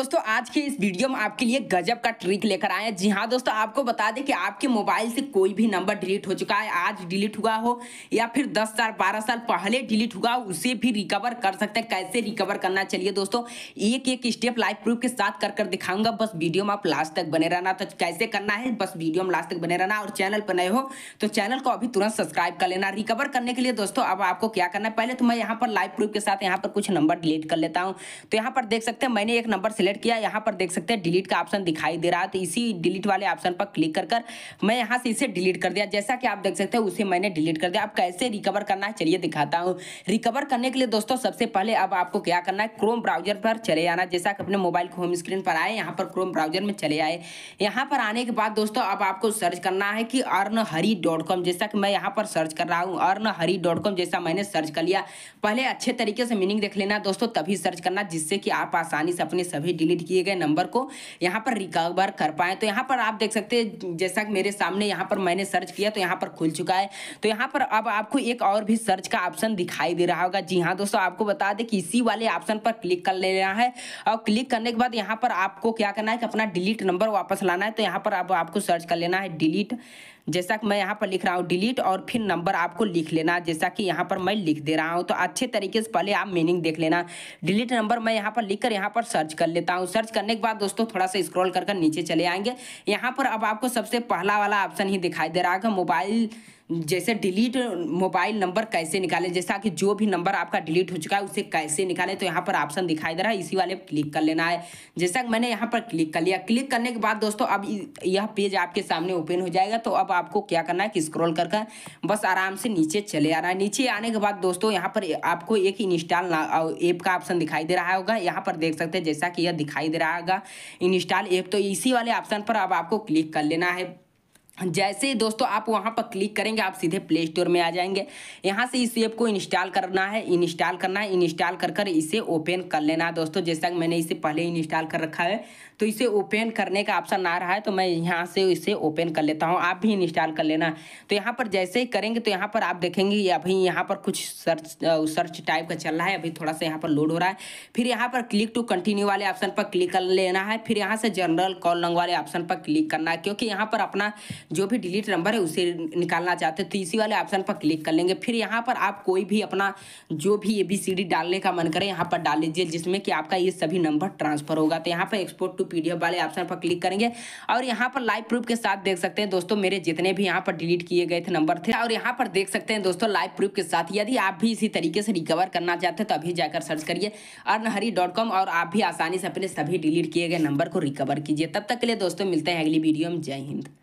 दोस्तों आज के इस वीडियो में आपके लिए गजब का ट्रिक लेकर आए हैं जी हाँ दोस्तों आपको बता दें कि आपके मोबाइल से कोई भी नंबर डिलीट हो चुका है आज डिलीट हुआ हो या फिर 10 साल 12 साल पहले डिलीट हुआ हो उसे भी रिकवर कर सकते हैं कैसे रिकवर करना चलिए दोस्तों एक एक स्टेप लाइव प्रूफ के साथ कर कर दिखाऊंगा बस वीडियो में आप लास्ट तक बने रहना तो कैसे करना है बस वीडियो में लास्ट तक बने रहना और चैनल पर नए हो तो चैनल को अभी तुरंत सब्सक्राइब कर लेना रिकवर करने के लिए दोस्तों अब आपको क्या करना है पहले तो मैं यहाँ पर लाइव प्रूफ के साथ यहाँ पर कुछ नंबर डिलीट कर लेता हूँ तो यहाँ पर देख सकते हैं मैंने एक नंबर सिलेक्ट सेलेक्ट किया यहाँ पर देख सकते हैं डिलीट का ऑप्शन दिखाई दे रहा है तो इसी डिलीट वाले ऑप्शन पर क्लिक कर कर मैं यहाँ से इसे डिलीट कर दिया जैसा कि आप देख सकते हैं उसे मैंने डिलीट कर दिया अब कैसे रिकवर करना है चलिए दिखाता हूँ रिकवर करने के लिए दोस्तों सबसे पहले अब आपको क्या करना है क्रोम ब्राउजर पर चले आना जैसा कि अपने मोबाइल के होम स्क्रीन पर आए यहाँ पर क्रोम ब्राउजर में चले आए यहाँ पर आने के बाद दोस्तों अब आपको सर्च करना है कि अर्न हरी डॉट कॉम जैसा कि मैं यहाँ पर सर्च कर रहा हूँ अर्न हरी डॉट कॉम जैसा मैंने सर्च कर लिया पहले अच्छे तरीके से मीनिंग देख लेना दोस्तों तभी सर्च करना जिससे कि आप आसानी से अपने सभी डिलीट किए गए नंबर को यहाँ पर रिकवर कर पाए तो यहाँ पर आप देख सकते हैं जैसा कि मेरे सामने यहाँ पर मैंने सर्च किया तो यहाँ पर खुल चुका है तो यहाँ पर अब आपको एक और भी सर्च का ऑप्शन दिखाई दे रहा होगा जी हाँ दोस्तों आपको बता दें कि इसी वाले ऑप्शन पर क्लिक कर लेना है और क्लिक करने के बाद यहाँ पर आपको क्या करना है कि अपना डिलीट नंबर वापस लाना है तो यहाँ पर अब आपको सर्च कर लेना है डिलीट जैसा कि मैं यहाँ पर लिख रहा हूँ डिलीट और फिर नंबर आपको लिख लेना जैसा कि यहाँ पर मैं लिख दे रहा हूँ तो अच्छे तरीके से पहले आप मीनिंग देख लेना डिलीट नंबर मैं यहाँ पर लिख कर यहाँ पर सर्च कर लेता हूँ सर्च करने के बाद दोस्तों थोड़ा सा स्क्रॉल कर नीचे चले आएंगे यहाँ पर अब आपको सबसे पहला वाला ऑप्शन ही दिखाई दे रहा है मोबाइल जैसे डिलीट मोबाइल नंबर कैसे निकालें जैसा कि जो भी नंबर आपका डिलीट हो चुका है उसे कैसे निकालें तो यहाँ पर ऑप्शन दिखाई दे रहा है इसी वाले क्लिक कर लेना है जैसा कि मैंने यहाँ पर क्लिक कर लिया क्लिक करने के बाद दोस्तों अब यह पेज आपके सामने ओपन हो जाएगा तो अब आपको क्या करना है कि स्क्रॉल कर कर बस आराम से नीचे चले आना है नीचे आने के बाद दोस्तों यहाँ पर आपको एक इंस्टॉल ऐप का ऑप्शन दिखाई दे रहा होगा यहाँ पर देख सकते हैं जैसा कि यह दिखाई दे रहा होगा इंस्टॉल ऐप तो इसी वाले ऑप्शन पर अब आपको क्लिक कर लेना है जैसे ही दोस्तों आप वहाँ पर क्लिक करेंगे आप सीधे प्ले स्टोर में आ जाएंगे यहाँ से इस ऐप को इंस्टॉल करना है इंस्टॉल करना है इंस्टॉल कर कर इसे ओपन कर लेना है दोस्तों जैसा कि मैंने इसे पहले इंस्टॉल कर रखा है तो इसे ओपन करने का ऑप्शन आ रहा है तो मैं यहाँ से इसे ओपन कर लेता हूँ आप भी इंस्टॉल कर लेना तो यहाँ पर जैसे ही करेंगे तो यहाँ पर आप देखेंगे अभी यहाँ पर कुछ सर्च सर्च टाइप का चल रहा है अभी थोड़ा सा यहाँ पर लोड हो रहा है फिर यहाँ पर क्लिक टू कंटिन्यू वाले ऑप्शन पर क्लिक कर लेना है फिर यहाँ से जनरल कॉल लंग वाले ऑप्शन पर क्लिक करना है क्योंकि यहाँ पर अपना जो भी डिलीट नंबर है उसे निकालना चाहते हैं तो इसी वाले ऑप्शन पर क्लिक कर लेंगे फिर यहाँ पर आप कोई भी अपना जो भी ए बी सी डी डालने का मन करें यहाँ पर डाल लीजिए जिसमें कि आपका ये सभी नंबर ट्रांसफर होगा तो यहाँ पर एक्सपोर्ट टू पी वाले ऑप्शन पर क्लिक करेंगे और यहाँ पर लाइव प्रूफ के साथ देख सकते हैं दोस्तों मेरे जितने भी यहाँ पर डिलीट किए गए थे नंबर थे और यहाँ पर देख सकते हैं दोस्तों लाइव प्रूफ के साथ यदि आप भी इसी तरीके से रिकवर करना चाहते हैं तो अभी जाकर सर्च करिए अर्नहरी और आप भी आसानी से अपने सभी डिलीट किए गए नंबर को रिकवर कीजिए तब तक के लिए दोस्तों मिलते हैं अगली वीडियो में जय हिंद